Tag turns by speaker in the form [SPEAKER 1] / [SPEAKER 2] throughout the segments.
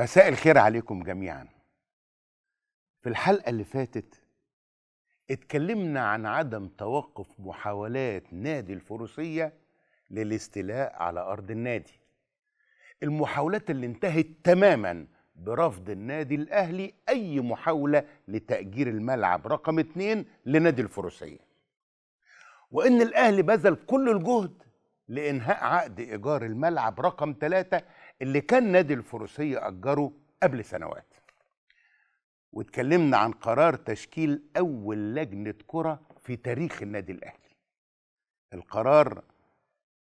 [SPEAKER 1] مساء الخير عليكم جميعا في الحلقة اللي فاتت اتكلمنا عن عدم توقف محاولات نادي الفروسية للاستيلاء على أرض النادي المحاولات اللي انتهت تماما برفض النادي الأهلي أي محاولة لتأجير الملعب رقم اتنين لنادي الفروسية وإن الأهلي بذل كل الجهد لإنهاء عقد إيجار الملعب رقم ثلاثة اللي كان نادي الفروسية أجره قبل سنوات واتكلمنا عن قرار تشكيل أول لجنة كرة في تاريخ النادي الأهلي القرار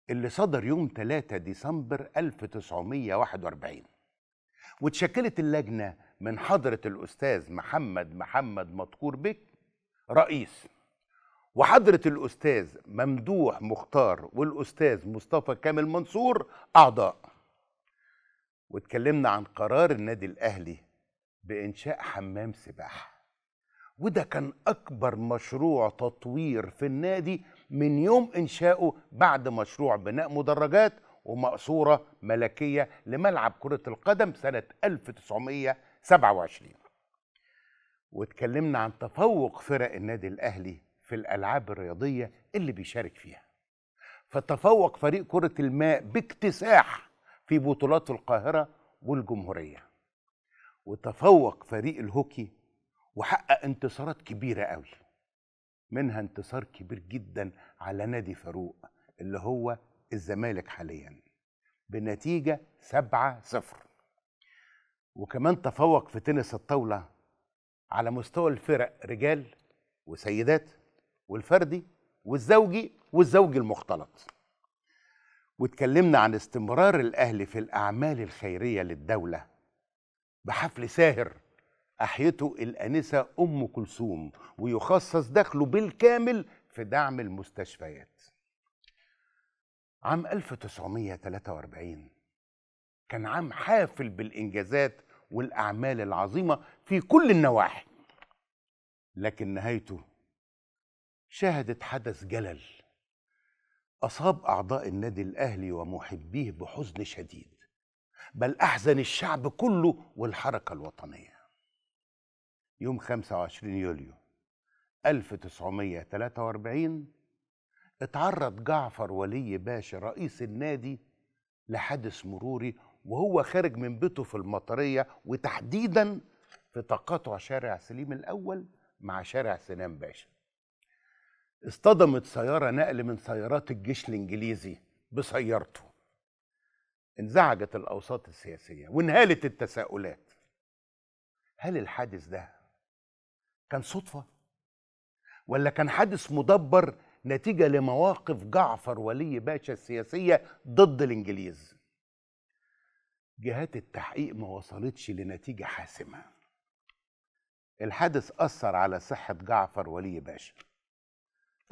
[SPEAKER 1] اللي صدر يوم 3 ديسمبر 1941 وتشكلت اللجنة من حضرة الأستاذ محمد محمد مطقور بك رئيس وحضرة الأستاذ ممدوح مختار والأستاذ مصطفى كامل منصور أعضاء واتكلمنا عن قرار النادي الاهلي بانشاء حمام سباحه وده كان اكبر مشروع تطوير في النادي من يوم انشائه بعد مشروع بناء مدرجات ومقصوره ملكيه لملعب كره القدم سنه 1927 واتكلمنا عن تفوق فرق النادي الاهلي في الالعاب الرياضيه اللي بيشارك فيها فتفوق فريق كره الماء باكتساح في بطولات القاهرة والجمهورية وتفوق فريق الهوكي وحقق انتصارات كبيرة قوي منها انتصار كبير جدا على نادي فاروق اللي هو الزمالك حاليا بنتيجة 7 صفر وكمان تفوق في تنس الطاولة على مستوى الفرق رجال وسيدات والفردي والزوجي والزوجي المختلط واتكلمنا عن استمرار الأهل في الأعمال الخيرية للدولة بحفل ساهر أحيته الأنسة أم كلثوم ويخصص دخله بالكامل في دعم المستشفيات عام 1943 كان عام حافل بالإنجازات والأعمال العظيمة في كل النواحي لكن نهايته شهدت حدث جلل أصاب أعضاء النادي الأهلي ومحبيه بحزن شديد بل أحزن الشعب كله والحركة الوطنية يوم 25 يوليو 1943 اتعرض جعفر ولي باشا رئيس النادي لحادث مروري وهو خارج من بيته في المطرية وتحديدا في تقاطع شارع سليم الأول مع شارع سنان باشا اصطدمت سيارة نقل من سيارات الجيش الإنجليزي بسيارته انزعجت الأوساط السياسية وانهالت التساؤلات هل الحادث ده كان صدفة ولا كان حادث مدبر نتيجة لمواقف جعفر ولي باشا السياسية ضد الإنجليز جهات التحقيق ما وصلتش لنتيجة حاسمة الحادث أثر على صحة جعفر ولي باشا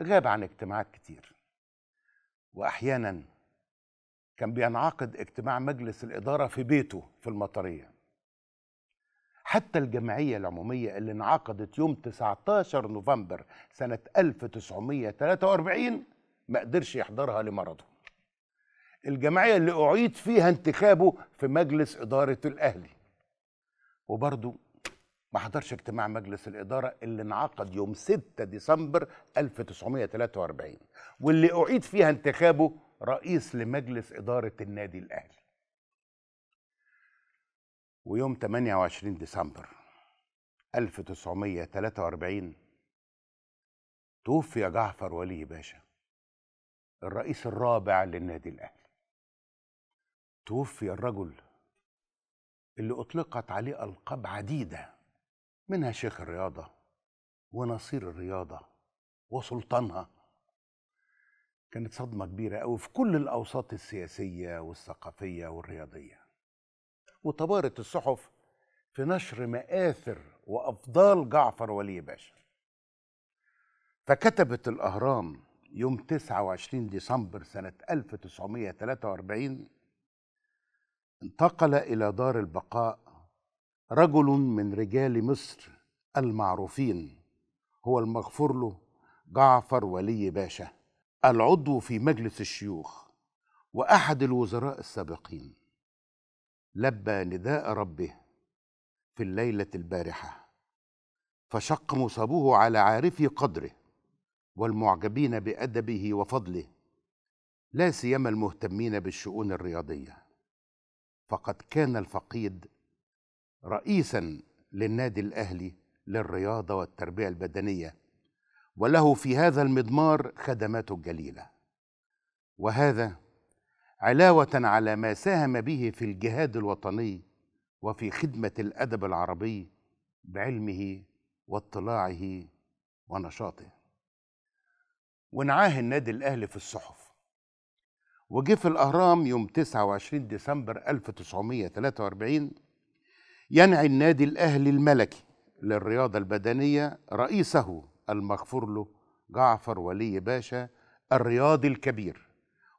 [SPEAKER 1] غاب عن اجتماعات كتير واحيانا كان بينعقد اجتماع مجلس الاداره في بيته في المطريه حتى الجمعية العمومية اللي انعقدت يوم 19 نوفمبر سنة 1943 ما قدرش يحضرها لمرضه الجمعية اللي أعيد فيها انتخابه في مجلس إدارة الأهلي وبرضه ما حضرش اجتماع مجلس الإدارة اللي انعقد يوم 6 ديسمبر 1943 واللي أعيد فيها انتخابه رئيس لمجلس إدارة النادي الأهلي ويوم 28 ديسمبر 1943 توفي جعفر ولي باشا الرئيس الرابع للنادي الأهلي توفي الرجل اللي أطلقت عليه ألقاب عديدة منها شيخ الرياضة ونصير الرياضة وسلطانها كانت صدمة كبيرة أوي في كل الأوساط السياسية والثقافية والرياضية وتبارت الصحف في نشر مآثر وأفضال جعفر ولي باشا فكتبت الأهرام يوم 29 ديسمبر سنة 1943 انتقل إلى دار البقاء رجل من رجال مصر المعروفين هو المغفور له جعفر ولي باشا العضو في مجلس الشيوخ واحد الوزراء السابقين لبى نداء ربه في الليله البارحه فشق مصابه على عارفي قدره والمعجبين بادبه وفضله لا سيما المهتمين بالشؤون الرياضيه فقد كان الفقيد رئيسا للنادي الاهلي للرياضه والتربيه البدنيه وله في هذا المضمار خدمات جليله وهذا علاوه على ما ساهم به في الجهاد الوطني وفي خدمه الادب العربي بعلمه واطلاعه ونشاطه ونعاه النادي الاهلي في الصحف وجه في الاهرام يوم 29 ديسمبر 1943 ينعي النادي الأهلي الملكي للرياضة البدنية رئيسه المغفور له جعفر ولي باشا الرياضي الكبير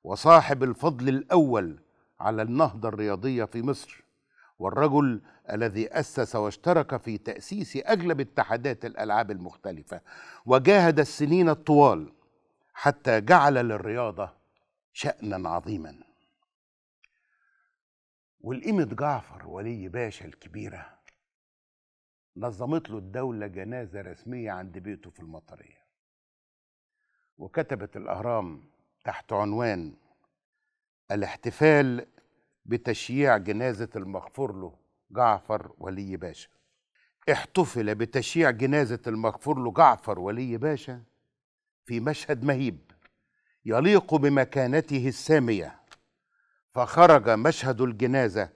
[SPEAKER 1] وصاحب الفضل الأول على النهضة الرياضية في مصر والرجل الذي أسس واشترك في تأسيس أغلب اتحادات الألعاب المختلفة وجاهد السنين الطوال حتى جعل للرياضة شأنا عظيما ولقيمة جعفر ولي باشا الكبيرة نظمت له الدولة جنازة رسمية عند بيته في المطرية وكتبت الأهرام تحت عنوان الاحتفال بتشييع جنازة المغفور له جعفر ولي باشا احتفل بتشييع جنازة المغفور له جعفر ولي باشا في مشهد مهيب يليق بمكانته الساميه فخرج مشهد الجنازه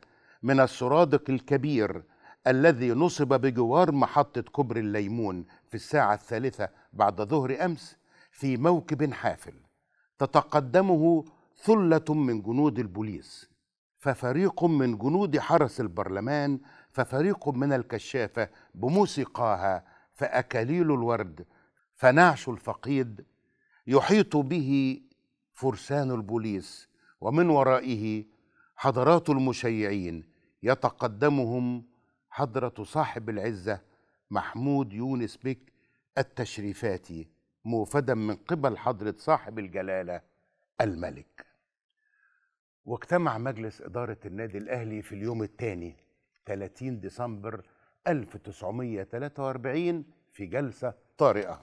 [SPEAKER 1] من السرادق الكبير الذي نصب بجوار محطه كوبري الليمون في الساعه الثالثه بعد ظهر امس في موكب حافل تتقدمه ثله من جنود البوليس ففريق من جنود حرس البرلمان ففريق من الكشافه بموسيقاها فاكاليل الورد فنعش الفقيد يحيط به فرسان البوليس ومن ورائه حضرات المشيعين يتقدمهم حضرة صاحب العزة محمود يونس بك التشريفاتي موفدا من قبل حضرة صاحب الجلالة الملك واجتمع مجلس إدارة النادي الأهلي في اليوم الثاني 30 ديسمبر 1943 في جلسة طارئة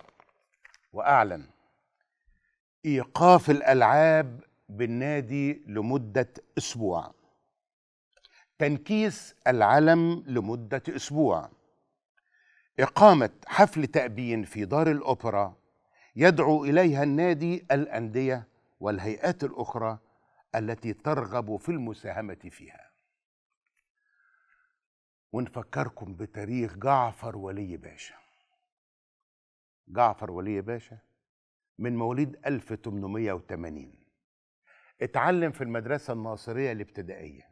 [SPEAKER 1] وأعلن إيقاف الألعاب بالنادي لمدة أسبوع تنكيس العلم لمدة أسبوع إقامة حفل تأبين في دار الأوبرا يدعو إليها النادي الأندية والهيئات الأخرى التي ترغب في المساهمة فيها ونفكركم بتاريخ جعفر ولي باشا جعفر ولي باشا من مواليد 1880 اتعلم في المدرسة الناصرية الابتدائية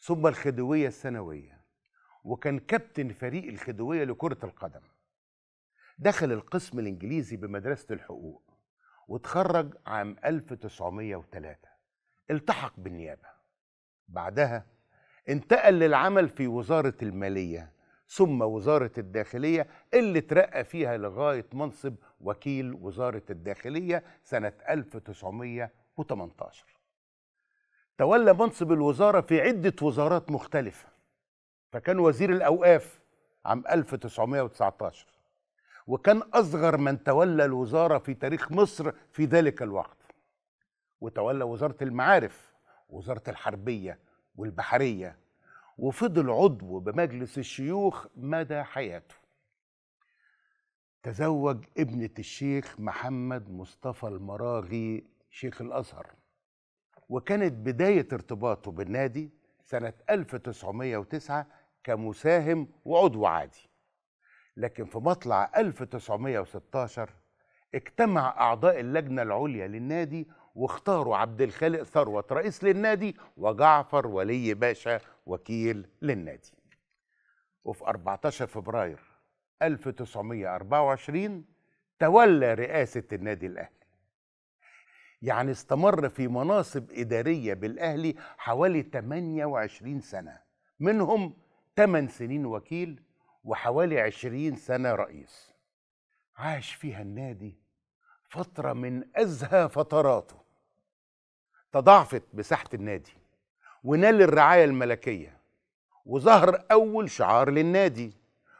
[SPEAKER 1] ثم الخدوية الثانوية وكان كابتن فريق الخدوية لكرة القدم دخل القسم الإنجليزي بمدرسة الحقوق وتخرج عام 1903 التحق بالنيابة بعدها انتقل للعمل في وزارة المالية ثم وزارة الداخلية اللي ترقى فيها لغاية منصب وكيل وزارة الداخلية سنة 1900 2018 تولى منصب الوزارة في عدة وزارات مختلفة فكان وزير الأوقاف عام 1919 وكان أصغر من تولى الوزارة في تاريخ مصر في ذلك الوقت وتولى وزارة المعارف وزارة الحربية والبحرية وفضل عضو بمجلس الشيوخ مدى حياته تزوج ابنة الشيخ محمد مصطفى المراغي شيخ الازهر وكانت بدايه ارتباطه بالنادي سنه 1909 كمساهم وعضو عادي لكن في مطلع 1916 اجتمع اعضاء اللجنه العليا للنادي واختاروا عبد الخالق ثروت رئيس للنادي وجعفر ولي باشا وكيل للنادي وفي 14 فبراير 1924 تولى رئاسة النادي الأهلي يعني استمر في مناصب إدارية بالأهلي حوالي 28 سنة منهم 8 سنين وكيل وحوالي 20 سنة رئيس عاش فيها النادي فترة من أزهى فتراته تضاعفت مساحة النادي ونال الرعاية الملكية وظهر أول شعار للنادي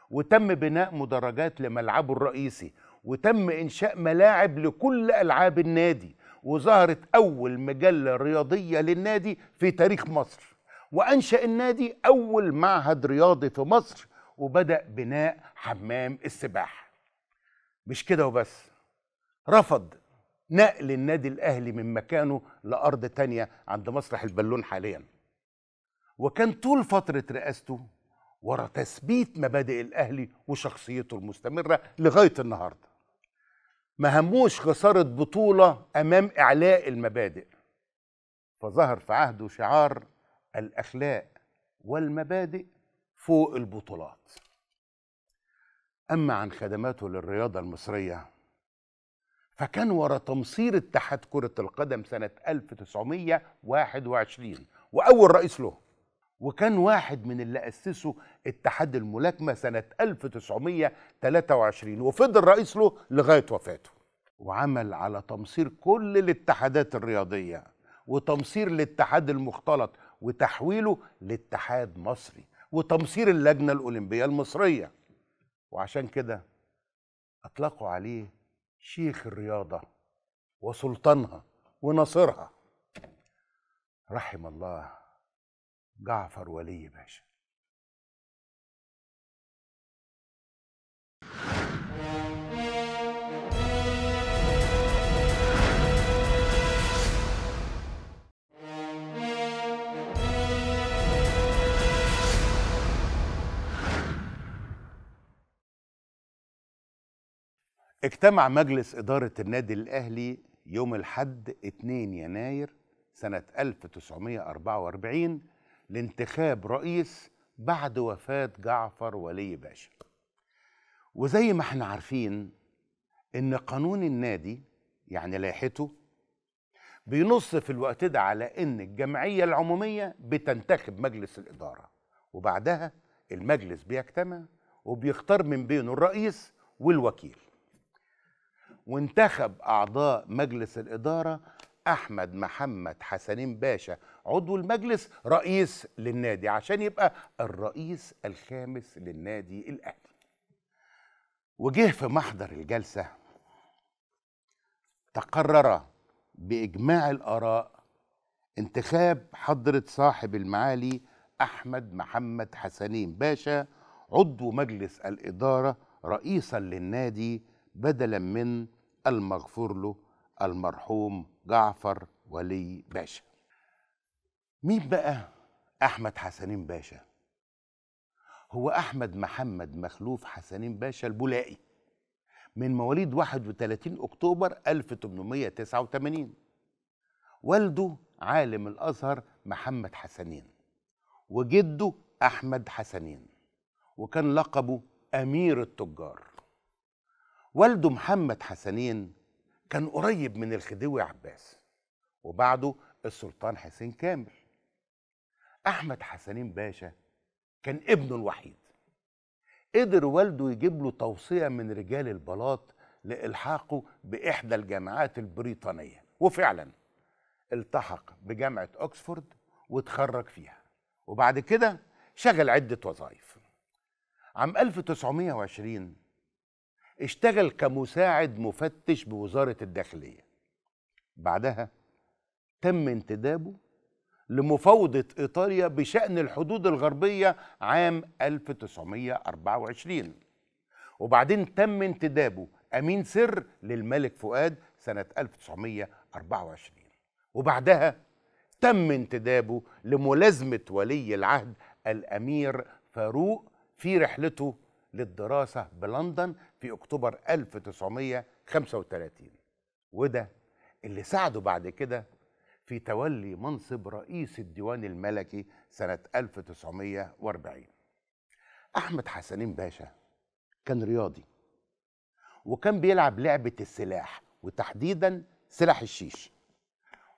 [SPEAKER 1] وتم بناء مدرجات لملعبه الرئيسي وتم إنشاء ملاعب لكل ألعاب النادي وظهرت أول مجلة رياضية للنادي في تاريخ مصر وأنشأ النادي أول معهد رياضي في مصر وبدأ بناء حمام السباحة مش كده وبس رفض نقل النادي الأهلي من مكانه لأرض تانية عند مسرح البالون حاليا وكان طول فترة رئاسته ورا تثبيت مبادئ الأهلي وشخصيته المستمرة لغاية النهارده ما هموش خسارة بطولة أمام إعلاء المبادئ فظهر في عهده شعار الأخلاق والمبادئ فوق البطولات أما عن خدماته للرياضة المصرية فكان ورا تمصير اتحاد كرة القدم سنة 1921 وأول رئيس له وكان واحد من اللي أسسوا اتحاد الملاكمة سنة 1923 وفضل رئيس له لغاية وفاته وعمل على تمصير كل الاتحادات الرياضية وتمصير الاتحاد المختلط وتحويله لاتحاد مصري وتمصير اللجنة الأولمبية المصرية وعشان كده أطلقوا عليه شيخ الرياضة وسلطانها وناصرها رحم الله جعفر ولي باشا اجتمع مجلس إدارة النادي الأهلي يوم الحد 2 يناير سنة 1944 لانتخاب رئيس بعد وفاة جعفر ولي باشا وزي ما احنا عارفين ان قانون النادي يعني لائحته بينص في الوقت ده على ان الجمعية العمومية بتنتخب مجلس الإدارة وبعدها المجلس بيجتمع وبيختار من بينه الرئيس والوكيل وانتخب أعضاء مجلس الإدارة احمد محمد حسنين باشا عضو المجلس رئيس للنادي عشان يبقى الرئيس الخامس للنادي الاهلي وجه في محضر الجلسه تقرر باجماع الاراء انتخاب حضره صاحب المعالي احمد محمد حسنين باشا عضو مجلس الاداره رئيسا للنادي بدلا من المغفور له المرحوم جعفر ولي باشا مين بقى احمد حسنين باشا هو احمد محمد مخلوف حسنين باشا البولائي من مواليد 31 اكتوبر 1889 والده عالم الازهر محمد حسنين وجده احمد حسنين وكان لقبه امير التجار والده محمد حسنين كان قريب من الخديوي عباس وبعده السلطان حسين كامل أحمد حسنين باشا كان ابنه الوحيد قدر والده يجيب له توصية من رجال البلاط لإلحاقه بإحدى الجامعات البريطانية وفعلا التحق بجامعة أكسفورد وتخرج فيها وبعد كده شغل عدة وظائف عام 1920 اشتغل كمساعد مفتش بوزارة الداخلية بعدها تم انتدابه لمفاوضة إيطاليا بشأن الحدود الغربية عام 1924 وبعدين تم انتدابه أمين سر للملك فؤاد سنة 1924 وبعدها تم انتدابه لملازمة ولي العهد الأمير فاروق في رحلته للدراسة بلندن في أكتوبر 1935 وده اللي ساعده بعد كده في تولي منصب رئيس الديوان الملكي سنة 1940 أحمد حسنين باشا كان رياضي وكان بيلعب لعبة السلاح وتحديدا سلاح الشيش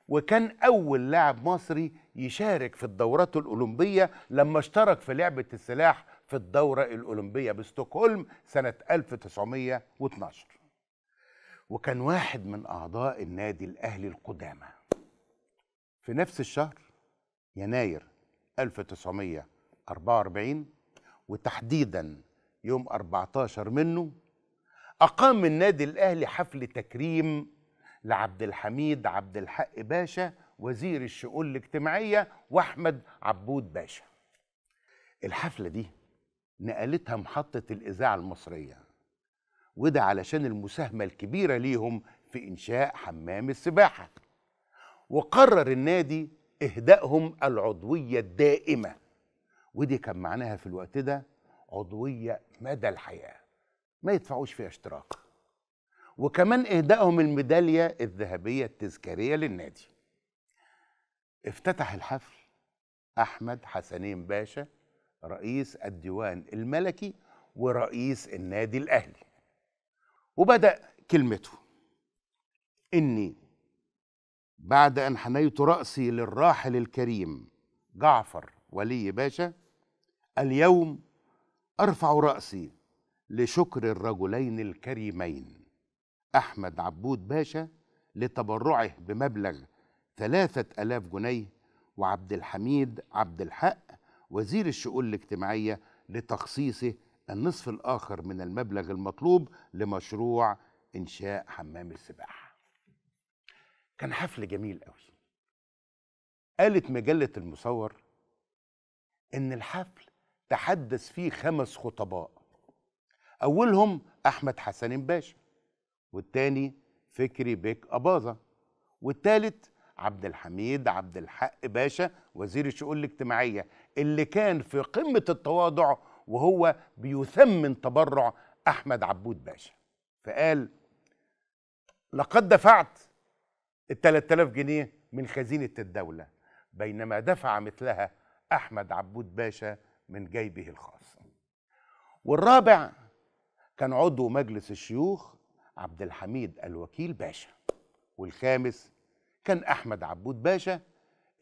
[SPEAKER 1] وكان أول لاعب مصري يشارك في الدورات الأولمبية لما اشترك في لعبة السلاح في الدورة الأولمبية بستوكهولم سنة 1912 وكان واحد من أعضاء النادي الأهلي القدامى في نفس الشهر يناير 1944 وتحديدا يوم 14 منه أقام النادي الأهلي حفل تكريم لعبد الحميد عبد الحق باشا وزير الشؤون الاجتماعية وأحمد عبود باشا الحفلة دي نقلتها محطة الإذاعة المصرية وده علشان المساهمة الكبيرة ليهم في إنشاء حمام السباحة وقرر النادي إهدائهم العضوية الدائمة ودي كان معناها في الوقت ده عضوية مدى الحياة ما يدفعوش فيها اشتراك وكمان إهدائهم الميدالية الذهبية التذكارية للنادي افتتح الحفل أحمد حسنين باشا رئيس الديوان الملكي ورئيس النادي الأهلي وبدأ كلمته إني بعد أن حنيت رأسي للراحل الكريم جعفر ولي باشا اليوم أرفع رأسي لشكر الرجلين الكريمين أحمد عبود باشا لتبرعه بمبلغ ثلاثة ألاف جنيه وعبد الحميد عبد الحق وزير الشؤون الاجتماعية لتخصيصه النصف الآخر من المبلغ المطلوب لمشروع إنشاء حمام السباحة كان حفل جميل قوي قالت مجلة المصور إن الحفل تحدث فيه خمس خطباء أولهم أحمد حسن باشا والتاني فكري بيك أباظة والتالت عبد الحميد عبد الحق باشا وزير الشؤون الاجتماعيه اللي كان في قمه التواضع وهو بيثمن تبرع احمد عبود باشا فقال لقد دفعت ال 3000 جنيه من خزينه الدوله بينما دفع مثلها احمد عبود باشا من جيبه الخاص والرابع كان عضو مجلس الشيوخ عبد الحميد الوكيل باشا والخامس كان أحمد عبود باشا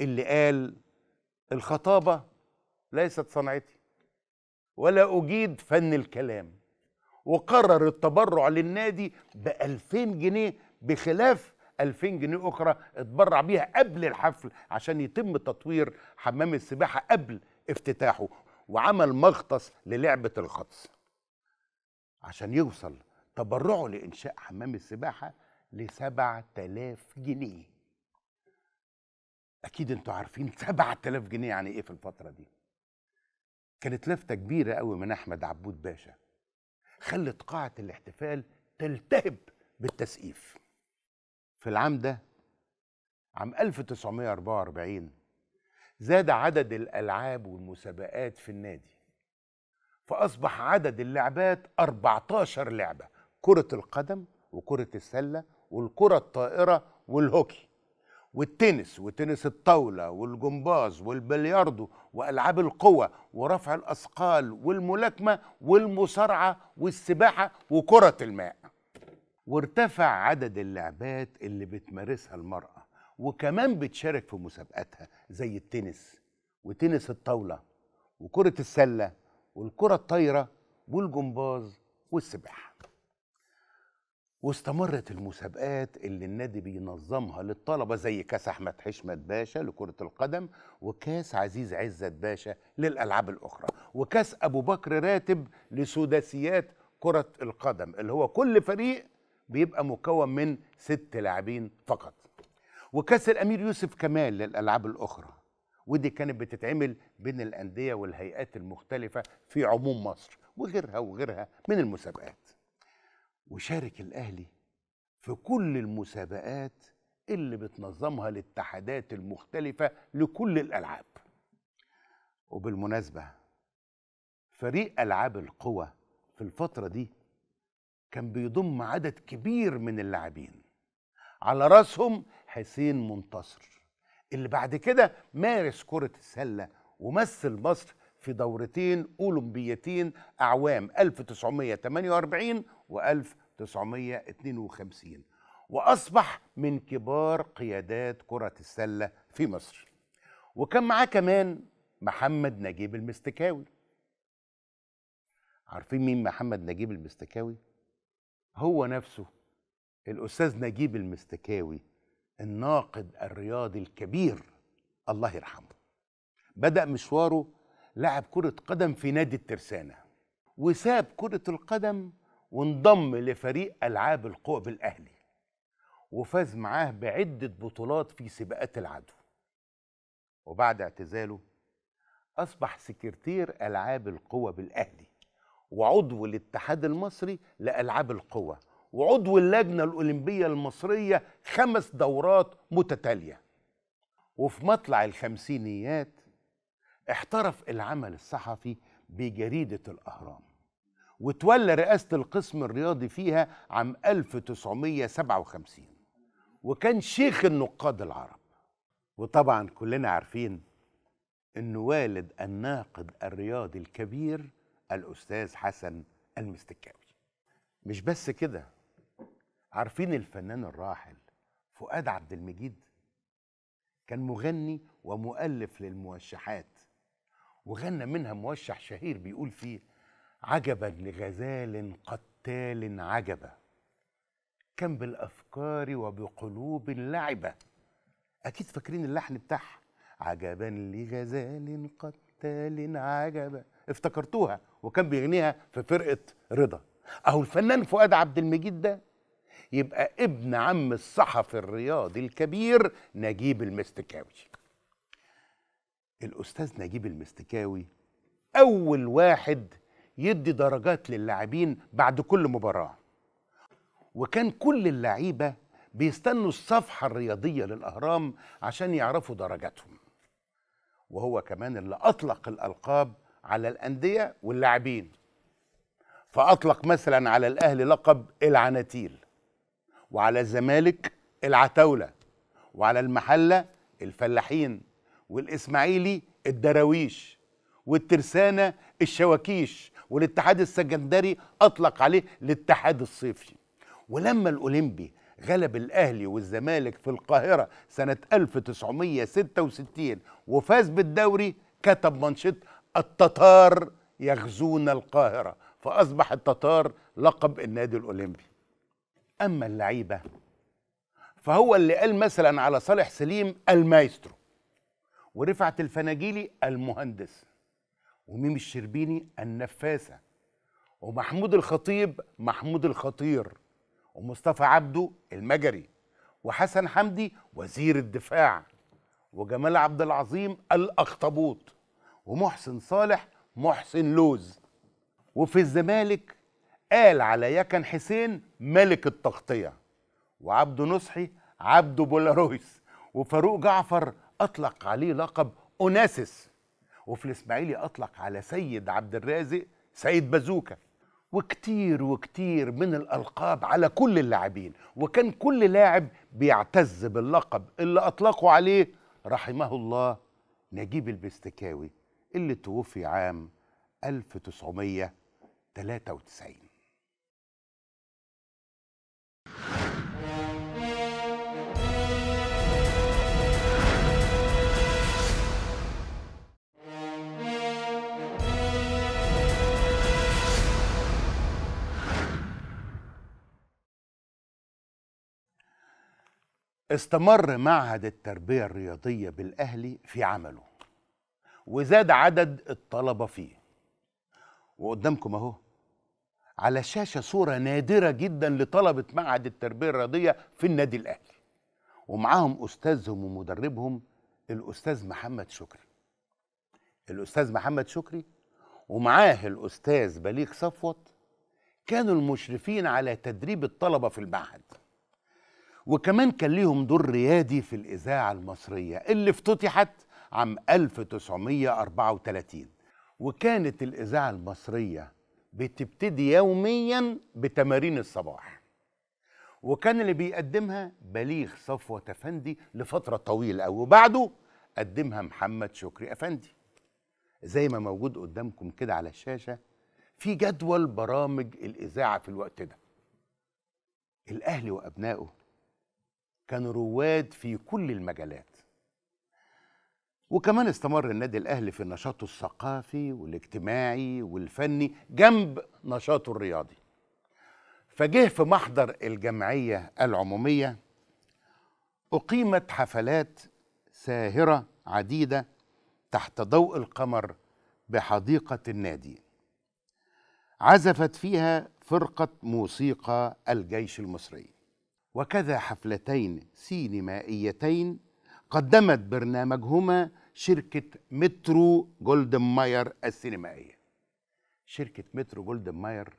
[SPEAKER 1] اللي قال الخطابة ليست صنعتي ولا أجيد فن الكلام وقرر التبرع للنادي ب 2000 جنيه بخلاف 2000 جنيه اخرى اتبرع بيها قبل الحفل عشان يتم تطوير حمام السباحه قبل افتتاحه وعمل مغطس للعبه الغطس عشان يوصل تبرعه لانشاء حمام السباحه ل 7000 جنيه اكيد انتوا عارفين 7000 جنيه يعني ايه في الفتره دي كانت لفته كبيره قوي من احمد عبود باشا خلت قاعه الاحتفال تلتهب بالتسقيف في العام ده عام 1944 زاد عدد الالعاب والمسابقات في النادي فاصبح عدد اللعبات 14 لعبه كره القدم وكره السله والكره الطائره والهوكي والتنس وتنس الطاولة والجمباز والبلياردو وألعاب القوة ورفع الأثقال والملاكمة والمصارعة والسباحة وكرة الماء وارتفع عدد اللعبات اللي بتمارسها المرأة وكمان بتشارك في مسابقاتها زي التنس وتنس الطاولة وكرة السلة والكرة الطايرة والجمباز والسباحة واستمرت المسابقات اللي النادي بينظمها للطلبة زي كاس أحمد حشمت باشا لكرة القدم وكاس عزيز عزت باشا للألعاب الأخرى وكاس أبو بكر راتب لسداسيات كرة القدم اللي هو كل فريق بيبقى مكون من ست لاعبين فقط وكاس الأمير يوسف كمال للألعاب الأخرى ودي كانت بتتعمل بين الأندية والهيئات المختلفة في عموم مصر وغيرها وغيرها من المسابقات وشارك الاهلي في كل المسابقات اللي بتنظمها الاتحادات المختلفه لكل الالعاب وبالمناسبه فريق العاب القوى في الفتره دي كان بيضم عدد كبير من اللاعبين على راسهم حسين منتصر اللي بعد كده مارس كرة السلة ومثل مصر في دورتين أولمبيتين أعوام 1948 و1952 وأصبح من كبار قيادات كرة السلة في مصر وكان معاه كمان محمد نجيب المستكاوي عارفين مين محمد نجيب المستكاوي؟ هو نفسه الأستاذ نجيب المستكاوي الناقد الرياضي الكبير الله يرحمه بدأ مشواره لعب كرة قدم في نادي الترسانة وساب كرة القدم وانضم لفريق ألعاب القوى بالاهلي وفاز معاه بعدة بطولات في سباقات العدو وبعد اعتزاله أصبح سكرتير ألعاب القوى بالأهلي وعضو الاتحاد المصري لألعاب القوى وعضو اللجنة الأولمبية المصرية خمس دورات متتالية وفي مطلع الخمسينيات احترف العمل الصحفي بجريدة الأهرام وتولى رئاسة القسم الرياضي فيها عام 1957 وكان شيخ النقاد العرب وطبعا كلنا عارفين أنه والد الناقد الرياضي الكبير الأستاذ حسن المستكاوي مش بس كده عارفين الفنان الراحل فؤاد عبد المجيد كان مغني ومؤلف للموشحات وغنى منها موشح شهير بيقول فيه عجبا لغزال قتال عجبا كم بالافكار وبقلوب لعبه اكيد فاكرين اللحن بتاعها عجبا لغزال قتال عجبا افتكرتوها وكان بيغنيها في فرقه رضا اهو الفنان فؤاد عبد المجيد ده يبقى ابن عم الصحفي الرياضي الكبير نجيب المستكاوي الاستاذ نجيب المستكاوي اول واحد يدي درجات للاعبين بعد كل مباراه وكان كل اللعيبه بيستنوا الصفحه الرياضيه للاهرام عشان يعرفوا درجاتهم وهو كمان اللي اطلق الالقاب على الانديه واللاعبين فاطلق مثلا على الاهلي لقب العناتيل وعلى الزمالك العتاوله وعلى المحله الفلاحين والاسماعيلي الدراويش والترسانه الشواكيش والاتحاد السكندري اطلق عليه الاتحاد الصيفي ولما الاولمبي غلب الاهلي والزمالك في القاهره سنه 1966 وفاز بالدوري كتب منشط التتار يغزون القاهره فاصبح التتار لقب النادي الاولمبي اما اللعيبه فهو اللي قال مثلا على صالح سليم المايسترو ورفعت الفناجيلي المهندس وميم الشربيني النفاسة ومحمود الخطيب محمود الخطير ومصطفى عبده المجري وحسن حمدي وزير الدفاع وجمال عبد العظيم الأخطبوط ومحسن صالح محسن لوز وفي الزمالك قال على يكن حسين ملك التغطية وعبده نصحي عبده بولارويس وفاروق جعفر أطلق عليه لقب أوناسس وفي الإسماعيلي أطلق على سيد عبد الرازق سيد بازوكا وكتير وكتير من الألقاب على كل اللاعبين وكان كل لاعب بيعتز باللقب اللي أطلقوا عليه رحمه الله نجيب البستكاوي اللي توفي عام 1993 استمر معهد التربية الرياضية بالأهلي في عمله وزاد عدد الطلبة فيه وقدامكم أهو على الشاشة صورة نادرة جدا لطلبة معهد التربية الرياضية في النادي الأهلي ومعاهم أستاذهم ومدربهم الأستاذ محمد شكري الأستاذ محمد شكري ومعاه الأستاذ بليغ صفوت كانوا المشرفين على تدريب الطلبة في المعهد وكمان كان ليهم دور ريادي في الإذاعة المصرية اللي افتتحت عام 1934 وكانت الإذاعة المصرية بتبتدي يوميا بتمارين الصباح وكان اللي بيقدمها بليغ صفوة أفندي لفترة طويلة أوي وبعده قدمها محمد شكري أفندي زي ما موجود قدامكم كده على الشاشة في جدول برامج الإذاعة في الوقت ده الأهلي وأبنائه كانوا رواد في كل المجالات وكمان استمر النادي الاهلي في نشاطه الثقافي والاجتماعي والفني جنب نشاطه الرياضي فجه في محضر الجمعيه العموميه اقيمت حفلات ساهره عديده تحت ضوء القمر بحديقه النادي عزفت فيها فرقه موسيقى الجيش المصري وكذا حفلتين سينمائيتين قدمت برنامجهما شركة مترو جولدن ماير السينمائية شركة مترو جولدن ماير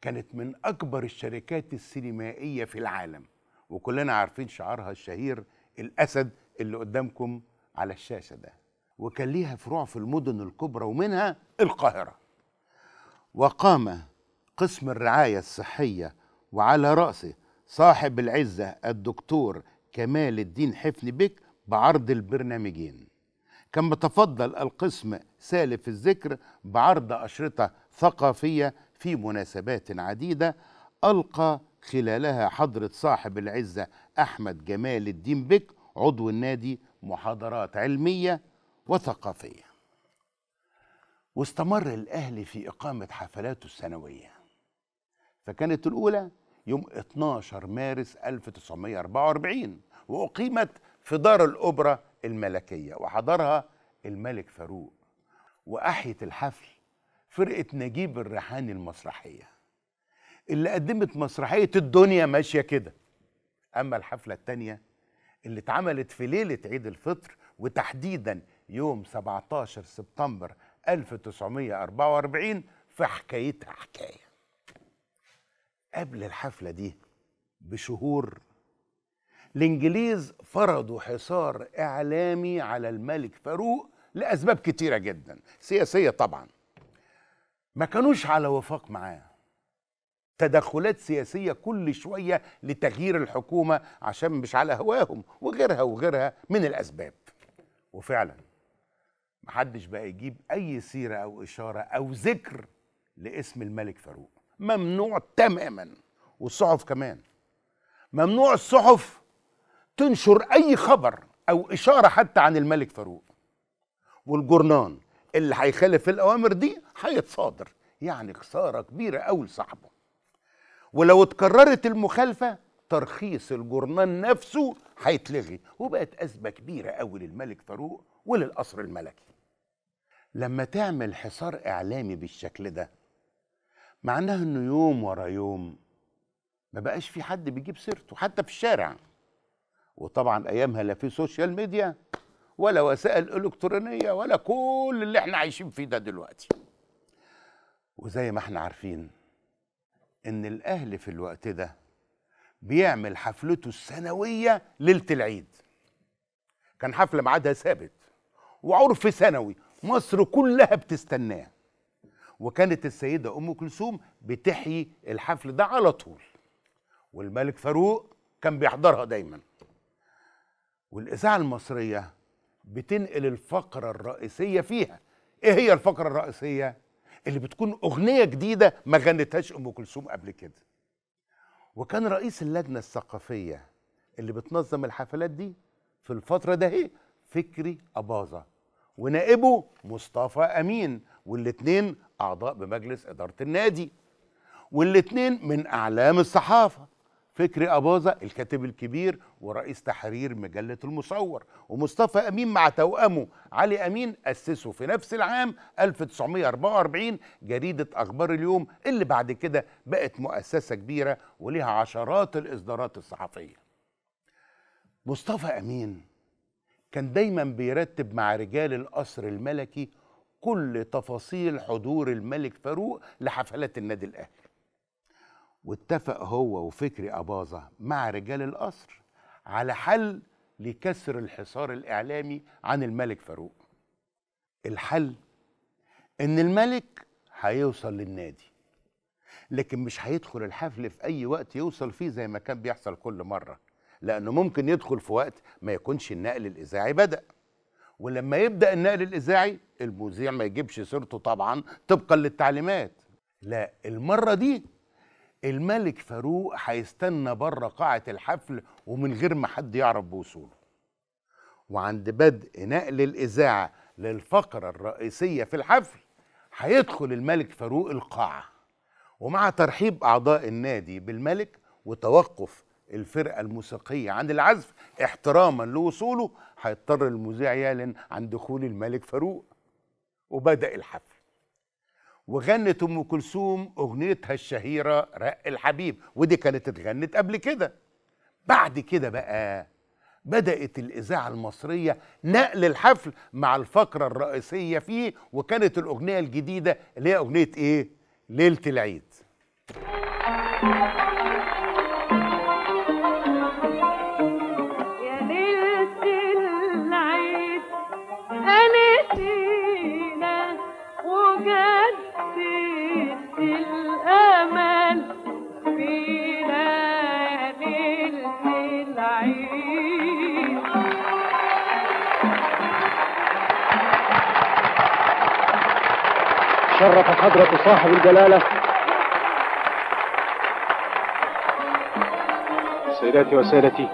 [SPEAKER 1] كانت من أكبر الشركات السينمائية في العالم وكلنا عارفين شعارها الشهير الأسد اللي قدامكم على الشاشة ده وكان ليها فروع في المدن الكبرى ومنها القاهرة وقام قسم الرعاية الصحية وعلى رأسه صاحب العزة الدكتور كمال الدين حفني بك بعرض البرنامجين كان بتفضل القسم سالف الذكر بعرض أشرطة ثقافية في مناسبات عديدة ألقى خلالها حضرة صاحب العزة أحمد جمال الدين بك عضو النادي محاضرات علمية وثقافية واستمر الأهلي في إقامة حفلاته السنوية فكانت الأولى يوم 12 مارس 1944 وأقيمت في دار الأوبرا الملكية وحضرها الملك فاروق وأحيت الحفل فرقة نجيب الريحاني المسرحية اللي قدمت مسرحية الدنيا ماشية كده أما الحفلة التانية اللي اتعملت في ليلة عيد الفطر وتحديدا يوم 17 سبتمبر 1944 في حكايتها حكاية قبل الحفلة دي بشهور الإنجليز فرضوا حصار إعلامي على الملك فاروق لأسباب كتيرة جدا سياسية طبعا ما كانوش على وفاق معاه تدخلات سياسية كل شوية لتغيير الحكومة عشان مش على هواهم وغيرها وغيرها من الأسباب وفعلا محدش بقى يجيب أي سيرة أو إشارة أو ذكر لاسم الملك فاروق ممنوع تماما والصحف كمان ممنوع الصحف تنشر اي خبر او اشاره حتى عن الملك فاروق والجورنان اللي هيخالف الاوامر دي هيتصادر يعني خساره كبيره قوي لصاحبه ولو اتكررت المخالفه ترخيص الجورنان نفسه هيتلغي وبقت ازمه كبيره قوي للملك فاروق وللقصر الملكي لما تعمل حصار اعلامي بالشكل ده معناها انه يوم ورا يوم ما بقاش في حد بيجيب سيرته حتى في الشارع وطبعا ايامها لا في سوشيال ميديا ولا وسائل الكترونيه ولا كل اللي احنا عايشين فيه ده دلوقتي وزي ما احنا عارفين ان الاهل في الوقت ده بيعمل حفلته السنويه ليله العيد كان حفله ميعادها ثابت وعرف سنوي مصر كلها بتستناه وكانت السيدة أم كلثوم بتحيي الحفل ده على طول والملك فاروق كان بيحضرها دايما والإذاعة المصرية بتنقل الفقرة الرئيسية فيها إيه هي الفقرة الرئيسية؟ اللي بتكون أغنية جديدة ما غنتهاش أم كلثوم قبل كده وكان رئيس اللجنة الثقافية اللي بتنظم الحفلات دي في الفترة ده فكري أباظة ونائبه مصطفى أمين والاثنين اعضاء بمجلس اداره النادي والاثنين من اعلام الصحافه فكري اباظه الكاتب الكبير ورئيس تحرير مجله المصور ومصطفى امين مع توامه علي امين اسسوا في نفس العام 1944 جريده اخبار اليوم اللي بعد كده بقت مؤسسه كبيره وليها عشرات الاصدارات الصحفيه مصطفى امين كان دايما بيرتب مع رجال القصر الملكي كل تفاصيل حضور الملك فاروق لحفلات النادي الاهلي واتفق هو وفكري اباظه مع رجال القصر على حل لكسر الحصار الاعلامي عن الملك فاروق الحل ان الملك هيوصل للنادي لكن مش هيدخل الحفل في اي وقت يوصل فيه زي ما كان بيحصل كل مره لانه ممكن يدخل في وقت ما يكونش النقل الاذاعي بدا ولما يبدا النقل الاذاعي المذيع ما يجيبش سيرته طبعا طبقا للتعليمات لا المره دي الملك فاروق هيستنى بره قاعه الحفل ومن غير ما حد يعرف بوصوله وعند بدء نقل الاذاعه للفقره الرئيسيه في الحفل هيدخل الملك فاروق القاعه ومع ترحيب اعضاء النادي بالملك وتوقف الفرقة الموسيقية عن العزف احتراما لوصوله هيضطر المذيع يعلن عن دخول الملك فاروق وبدأ الحفل وغنت أم كلثوم أغنيتها الشهيرة رق الحبيب ودي كانت اتغنت قبل كده بعد كده بقى بدأت الإذاعة المصرية نقل الحفل مع الفقرة الرئيسية فيه وكانت الأغنية الجديدة اللي هي أغنية إيه؟ ليلة العيد شرف حضرة صاحب الجلالة سيداتي وسادتي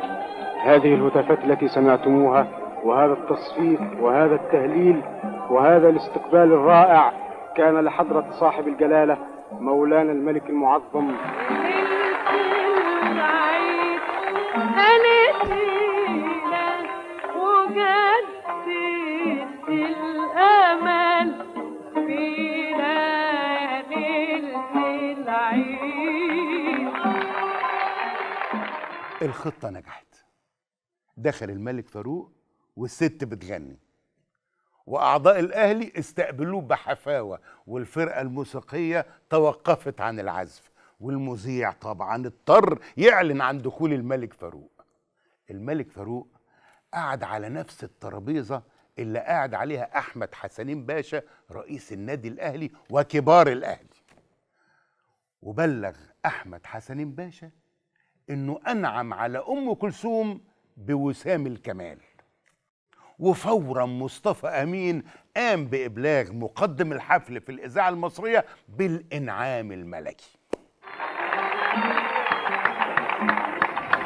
[SPEAKER 1] هذه الهتافات التي سمعتموها وهذا التصفيق وهذا التهليل وهذا الاستقبال الرائع كان لحضرة صاحب الجلالة مولانا الملك المعظم الخطة نجحت دخل الملك فاروق والست بتغني وأعضاء الأهلي استقبلوه بحفاوة والفرقة الموسيقية توقفت عن العزف والمذيع طبعا اضطر يعلن عن دخول الملك فاروق الملك فاروق قعد على نفس الترابيزة اللي قاعد عليها أحمد حسنين باشا رئيس النادي الأهلي وكبار الأهلي وبلغ أحمد حسنين باشا انه انعم على ام كلثوم بوسام الكمال وفورا مصطفى امين قام بابلاغ مقدم الحفل في الاذاعه المصريه بالانعام الملكي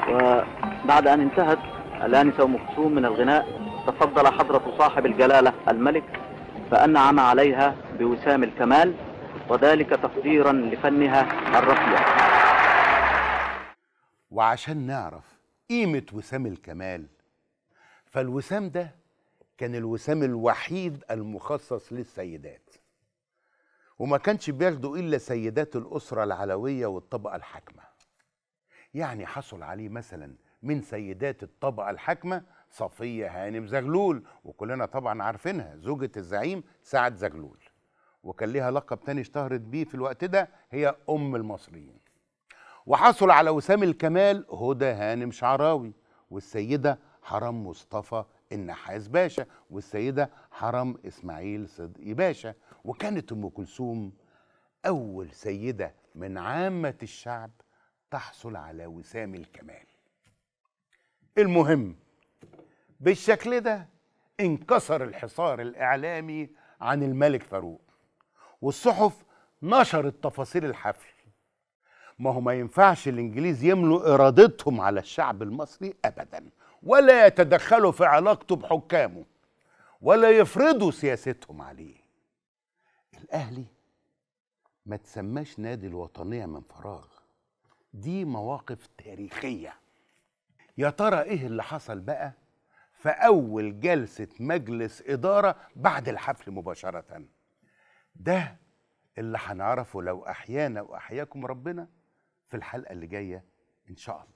[SPEAKER 1] وبعد ان انتهت الانسه ام كلثوم من الغناء تفضل حضره صاحب الجلاله الملك فانعم عليها بوسام الكمال وذلك تقديرا لفنها الرفيع وعشان نعرف قيمة وسام الكمال فالوسام ده كان الوسام الوحيد المخصص للسيدات وما كانش بياخده إلا سيدات الأسرة العلوية والطبقة الحاكمة يعني حصل عليه مثلا من سيدات الطبقة الحاكمة صفية هانم زغلول وكلنا طبعا عارفينها زوجة الزعيم سعد زغلول وكان ليها لقب تاني اشتهرت بيه في الوقت ده هي أم المصريين وحصل على وسام الكمال هدى هانم شعراوي والسيدة حرام مصطفى النحاس باشا والسيدة حرام إسماعيل صدقي باشا وكانت أم كلثوم أول سيدة من عامة الشعب تحصل على وسام الكمال المهم بالشكل ده انكسر الحصار الإعلامي عن الملك فاروق والصحف نشرت تفاصيل الحفل ما هو ما ينفعش الانجليز يملوا ارادتهم على الشعب المصري ابدا ولا يتدخلوا في علاقته بحكامه ولا يفرضوا سياستهم عليه الاهلي ما تسماش نادي الوطنيه من فراغ دي مواقف تاريخيه يا ترى ايه اللي حصل بقى في اول جلسه مجلس اداره بعد الحفل مباشره ده اللي هنعرفه لو احيانا واحياكم ربنا في الحلقه اللي جايه ان شاء الله